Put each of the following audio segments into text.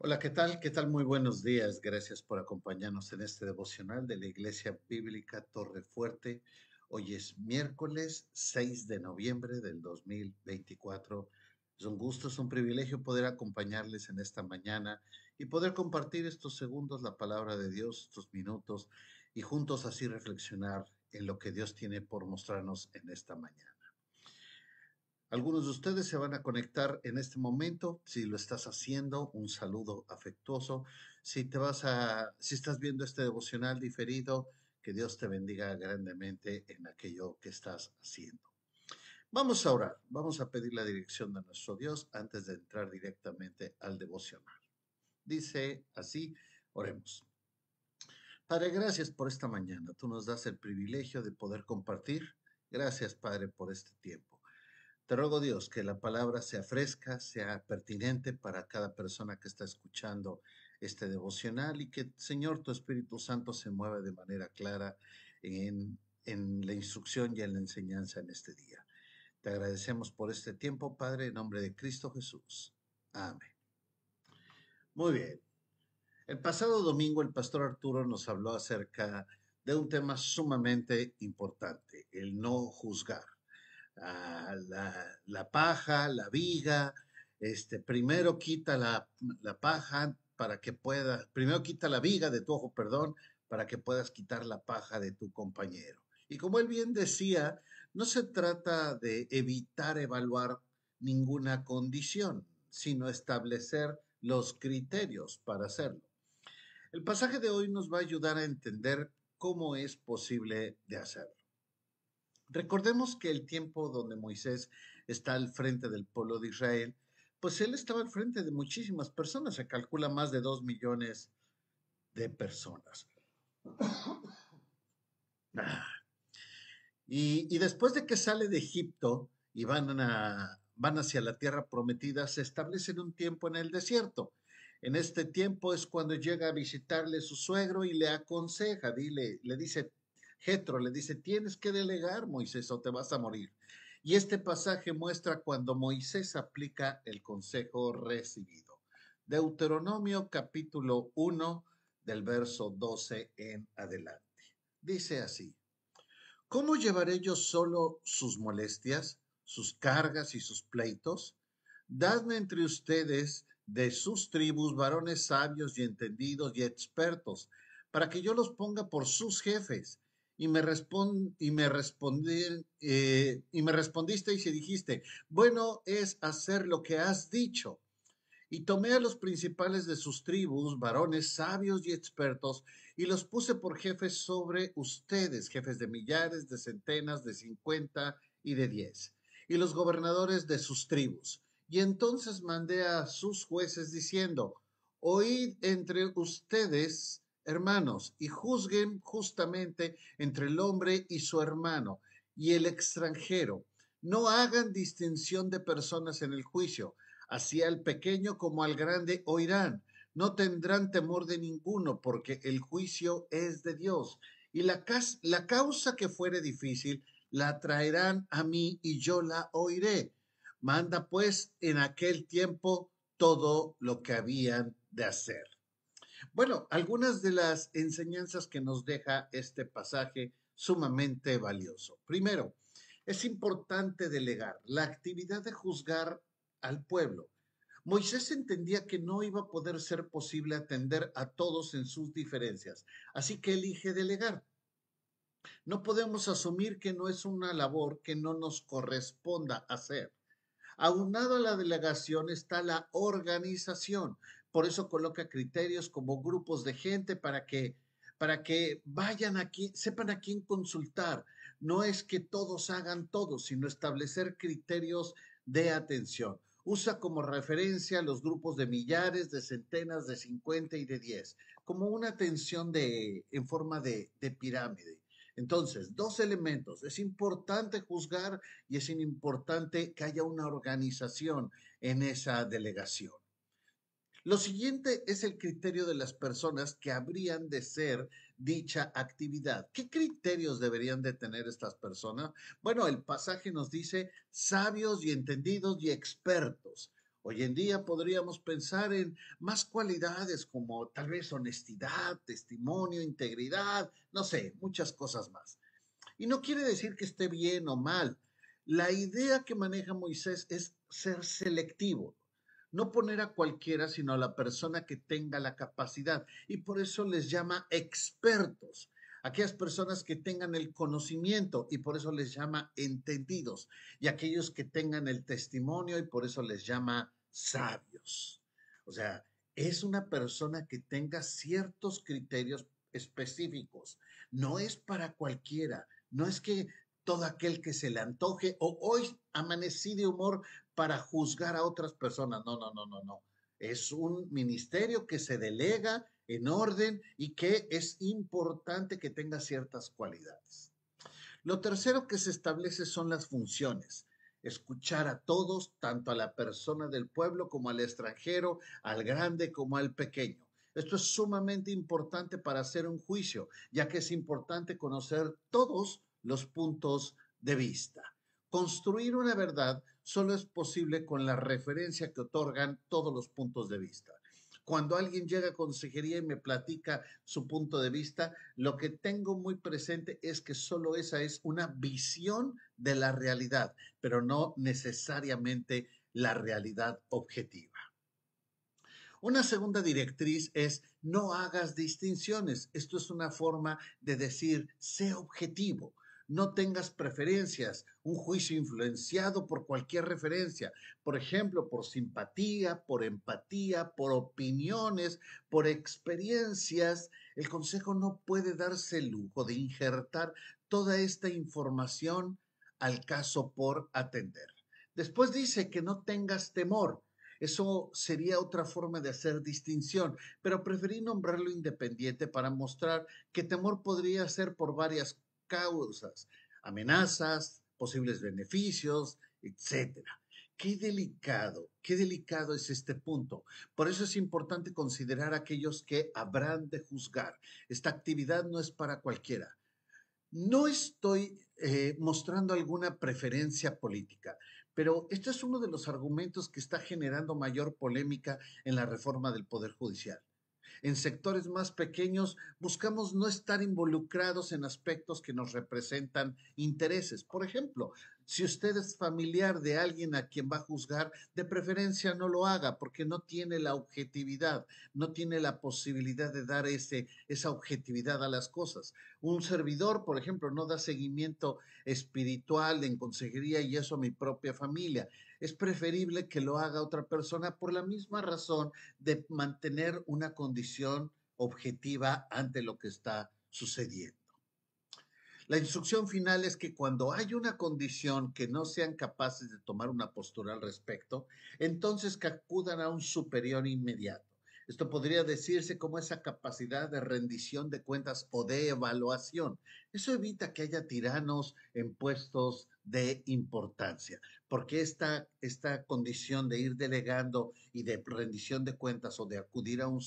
Hola, ¿qué tal? ¿Qué tal? Muy buenos días. Gracias por acompañarnos en este devocional de la Iglesia Bíblica Torre Fuerte. Hoy es miércoles 6 de noviembre del 2024. Es un gusto, es un privilegio poder acompañarles en esta mañana y poder compartir estos segundos la palabra de Dios, estos minutos, y juntos así reflexionar en lo que Dios tiene por mostrarnos en esta mañana. Algunos de ustedes se van a conectar en este momento. Si lo estás haciendo, un saludo afectuoso. Si te vas a, si estás viendo este devocional diferido, que Dios te bendiga grandemente en aquello que estás haciendo. Vamos a orar, vamos a pedir la dirección de nuestro Dios antes de entrar directamente al devocional. Dice así, oremos. Padre, gracias por esta mañana. Tú nos das el privilegio de poder compartir. Gracias, Padre, por este tiempo. Te ruego Dios que la palabra sea fresca, sea pertinente para cada persona que está escuchando este devocional y que Señor tu Espíritu Santo se mueva de manera clara en, la instrucción y en la enseñanza en este día. Te agradecemos por este tiempo, Padre, en nombre de Cristo Jesús. Amén. Muy bien. El pasado domingo el pastor Arturo nos habló acerca de un tema sumamente importante, el no juzgar la, paja, la viga, este, primero quita la, paja para que pueda, primero quita la viga de tu ojo, perdón, para que puedas quitar la paja de tu compañero. Y como él bien decía, no se trata de evitar evaluar ninguna condición, sino establecer los criterios para hacerlo. El pasaje de hoy nos va a ayudar a entender cómo es posible de hacerlo. Recordemos que el tiempo donde Moisés está al frente del pueblo de Israel, pues él estaba al frente de muchísimas personas, se calcula más de dos millones de personas. Y, después de que sale de Egipto y van, a, van hacia la tierra prometida, se establecen un tiempo en el desierto. En este tiempo es cuando llega a visitarle su suegro y le aconseja, dile, le dice, Jetro le dice, tienes que delegar, Moisés, o te vas a morir. Y este pasaje muestra cuando Moisés aplica el consejo recibido. Deuteronomio capítulo 1 del verso 12 en adelante. Dice así, ¿cómo llevaré yo solo sus molestias, sus cargas y sus pleitos? Dadme entre ustedes de sus tribus varones sabios y entendidos y expertos, para que yo los ponga por sus jefes y me, respond, y me, respondí, eh, y me respondiste y se dijiste, bueno es hacer lo que has dicho. Y tomé a los principales de sus tribus, varones sabios y expertos, y los puse por jefes sobre ustedes, jefes de millares, de centenas, de cincuenta y de diez, y los gobernadores de sus tribus. Y entonces mandé a sus jueces diciendo, oíd entre ustedes hermanos, y juzguen justamente entre el hombre y su hermano y el extranjero. No hagan distinción de personas en el juicio, así al pequeño como al grande oirán. No tendrán temor de ninguno, porque el juicio es de Dios. Y la, la causa que fuere difícil, la traerán a mí y yo la oiré. Manda pues en aquel tiempo todo lo que habían de hacer. Bueno, algunas de las enseñanzas que nos deja este pasaje sumamente valioso. Primero, es importante delegar la actividad de juzgar al pueblo. Moisés entendía que no iba a poder ser posible atender a todos en sus diferencias, así que elige delegar. No podemos asumir que no es una labor que no nos corresponda hacer. Aunado a la delegación está la organización por eso coloca criterios como grupos de gente para que para que vayan aquí, sepan a quién consultar. No es que todos hagan todo, sino establecer criterios de atención. Usa como referencia los grupos de millares, de centenas, de 50 y de 10, como una atención en forma de pirámide. Entonces, dos elementos. Es importante juzgar y es importante que haya una organización en esa delegación. Lo siguiente es el criterio de las personas que habrían de ser dicha actividad. ¿Qué criterios deberían de tener estas personas? Bueno, el pasaje nos dice sabios y entendidos y expertos. Hoy en día podríamos pensar en más cualidades como tal vez honestidad, testimonio, integridad, no sé, muchas cosas más. Y no quiere decir que esté bien o mal. La idea que maneja Moisés es ser selectivo. No poner a cualquiera, sino a la persona que tenga la capacidad. Y por eso les llama expertos aquellas personas que tengan el conocimiento y por eso les llama entendidos, y aquellos que tengan el testimonio y por eso les llama sabios. O sea, es una persona que tenga ciertos criterios específicos. No es para cualquiera, no es que todo aquel que se le antoje o hoy amanecí de humor para juzgar a otras personas. No, no, no, no, no. Es un ministerio que se delega en orden y que es importante que tenga ciertas cualidades. Lo tercero que se establece son las funciones. Escuchar a todos, tanto a la persona del pueblo como al extranjero, al grande como al pequeño. Esto es sumamente importante para hacer un juicio, ya que es importante conocer todos los puntos de vista. Construir una verdad solo es posible con la referencia que otorgan todos los puntos de vista. Cuando alguien llega a consejería y me platica su punto de vista, lo que tengo muy presente es que solo esa es una visión de la realidad, pero no necesariamente la realidad objetiva. Una segunda directriz es no hagas distinciones. Esto es una forma de decir, sé objetivo no tengas preferencias, un juicio influenciado por cualquier referencia, por ejemplo, por simpatía, por empatía, por opiniones, por experiencias. El Consejo no puede darse el lujo de injertar toda esta información al caso por atender. Después dice que no tengas temor. Eso sería otra forma de hacer distinción, pero preferí nombrarlo independiente para mostrar que temor podría ser por varias causas, amenazas, posibles beneficios, etcétera. Qué delicado, qué delicado es este punto. Por eso es importante considerar a aquellos que habrán de juzgar. Esta actividad no es para cualquiera. No estoy eh, mostrando alguna preferencia política, pero este es uno de los argumentos que está generando mayor polémica en la reforma del Poder Judicial en sectores más pequeños buscamos no estar involucrados en aspectos que nos representan intereses. Por ejemplo, si usted es familiar de alguien a quien va a juzgar, de preferencia no lo haga porque no tiene la objetividad, no tiene la posibilidad de dar esa objetividad a las cosas. Un servidor, por ejemplo, no da seguimiento espiritual en consejería y eso a mi propia familia es preferible que lo haga otra persona por la misma razón de mantener una condición objetiva ante lo que está sucediendo. La instrucción final es que cuando hay una condición que no sean capaces de tomar una postura al respecto, entonces que acudan a un superior inmediato. Esto podría decirse como esa capacidad de rendición de cuentas o de evaluación. Eso evita que haya tiranos en puestos de importancia, porque esta, esta condición de ir delegando y de rendición de cuentas o de acudir a un,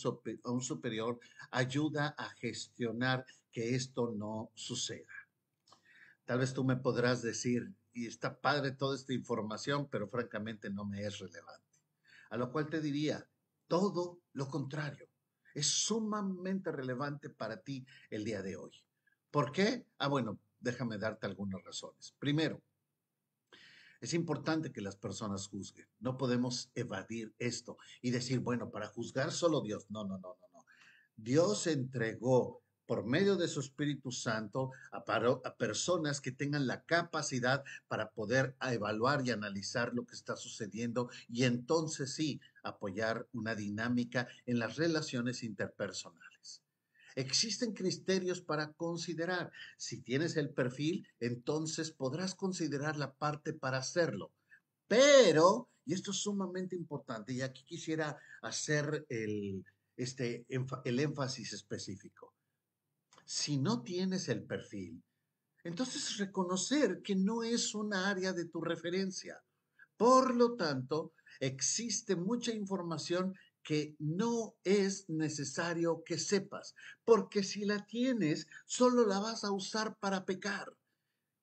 a un superior ayuda a gestionar que esto no suceda. Tal vez tú me podrás decir, y está padre toda esta información, pero francamente no me es relevante. A lo cual te diría, todo lo contrario. Es sumamente relevante para ti el día de hoy. ¿Por qué? Ah, bueno, déjame darte algunas razones. Primero, es importante que las personas juzguen. No podemos evadir esto y decir, bueno, para juzgar solo Dios. No, no, no, no, no. Dios entregó por medio de su Espíritu Santo a, personas que tengan la capacidad para poder evaluar y analizar lo que está sucediendo y entonces sí apoyar una dinámica en las relaciones interpersonales. Existen criterios para considerar. Si tienes el perfil, entonces podrás considerar la parte para hacerlo. Pero, y esto es sumamente importante, y aquí quisiera hacer el, este, el énfasis específico si no tienes el perfil, entonces reconocer que no es un área de tu referencia. Por lo tanto, existe mucha información que no es necesario que sepas, porque si la tienes, solo la vas a usar para pecar.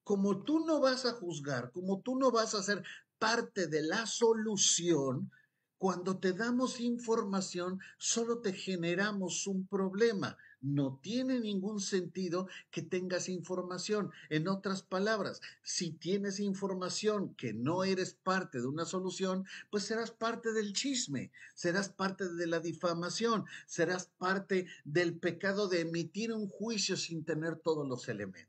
Como tú no vas a juzgar, como tú no vas a ser parte de la solución, cuando te damos información, solo te generamos un problema no tiene ningún sentido que tengas información. En otras palabras, si tienes información que no eres parte de una solución, pues serás parte del chisme, serás parte de la difamación, serás parte del pecado de emitir un juicio sin tener todos los elementos.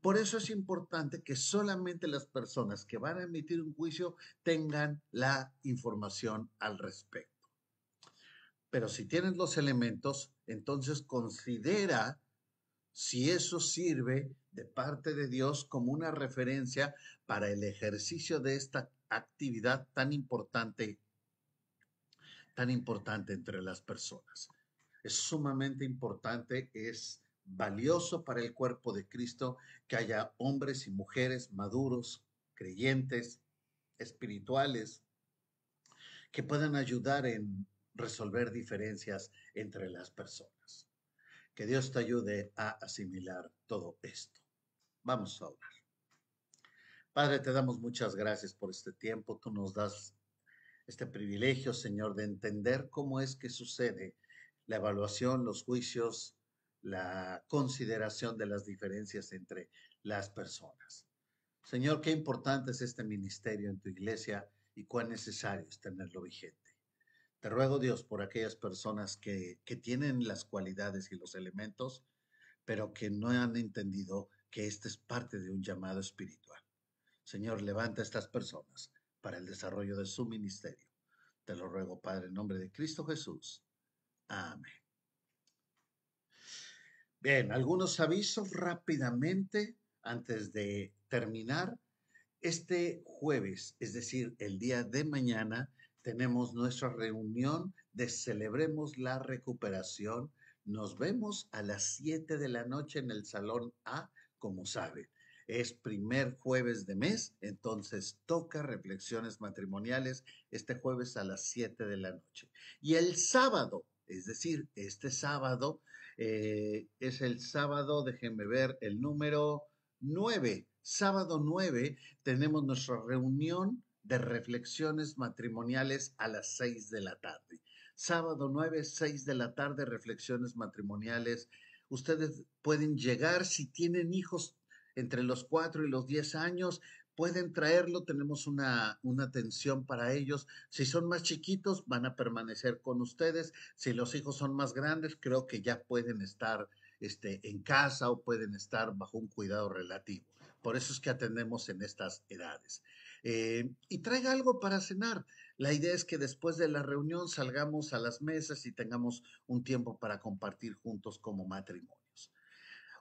Por eso es importante que solamente las personas que van a emitir un juicio tengan la información al respecto. Pero si tienes los elementos, entonces considera si eso sirve de parte de Dios como una referencia para el ejercicio de esta actividad tan importante, tan importante entre las personas. Es sumamente importante, es valioso para el cuerpo de Cristo que haya hombres y mujeres maduros, creyentes, espirituales, que puedan ayudar en resolver diferencias entre las personas. Que Dios te ayude a asimilar todo esto. Vamos a orar. Padre, te damos muchas gracias por este tiempo. Tú nos das este privilegio, Señor, de entender cómo es que sucede la evaluación, los juicios, la consideración de las diferencias entre las personas. Señor, qué importante es este ministerio en tu iglesia y cuán necesario es tenerlo vigente. Te ruego Dios por aquellas personas que, que tienen las cualidades y los elementos, pero que no han entendido que este es parte de un llamado espiritual. Señor, levanta a estas personas para el desarrollo de su ministerio. Te lo ruego, Padre, en nombre de Cristo Jesús. Amén. Bien, algunos avisos rápidamente antes de terminar. Este jueves, es decir, el día de mañana, tenemos nuestra reunión de Celebremos la Recuperación. Nos vemos a las 7 de la noche en el Salón A, como saben. Es primer jueves de mes, entonces toca reflexiones matrimoniales este jueves a las 7 de la noche. Y el sábado, es decir, este sábado eh, es el sábado, déjenme ver, el número 9. Sábado 9 tenemos nuestra reunión de reflexiones matrimoniales a las seis de la tarde. Sábado 9, seis de la tarde, reflexiones matrimoniales. Ustedes pueden llegar si tienen hijos entre los cuatro y los diez años, pueden traerlo, tenemos una, una, atención para ellos. Si son más chiquitos, van a permanecer con ustedes. Si los hijos son más grandes, creo que ya pueden estar este, en casa o pueden estar bajo un cuidado relativo. Por eso es que atendemos en estas edades. Eh, y traiga algo para cenar. La idea es que después de la reunión salgamos a las mesas y tengamos un tiempo para compartir juntos como matrimonios.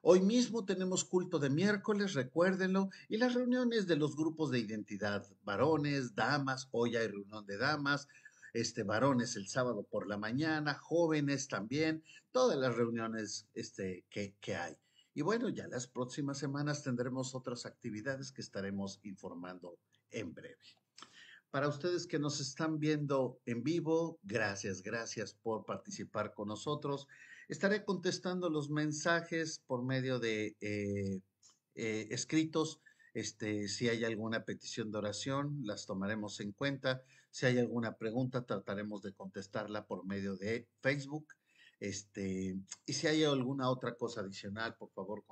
Hoy mismo tenemos culto de miércoles, recuérdenlo, y las reuniones de los grupos de identidad, varones, damas, hoy hay reunión de damas, este, varones el sábado por la mañana, jóvenes también, todas las reuniones este, que, hay. Y bueno, ya las próximas semanas tendremos otras actividades que estaremos informando en breve. Para ustedes que nos están viendo en vivo, gracias, gracias por participar con nosotros. Estaré contestando los mensajes por medio de eh, eh, escritos este, si hay alguna petición de oración, las tomaremos en cuenta. Si hay alguna pregunta, trataremos de contestarla por medio de Facebook. Este, y si hay alguna otra cosa adicional, por favor,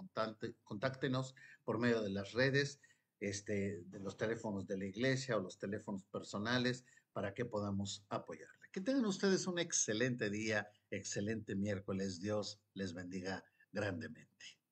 contáctenos por medio de las redes, este, de los teléfonos de la iglesia o los teléfonos personales para que podamos apoyarle. Que tengan ustedes un excelente día, excelente miércoles. Dios les bendiga grandemente.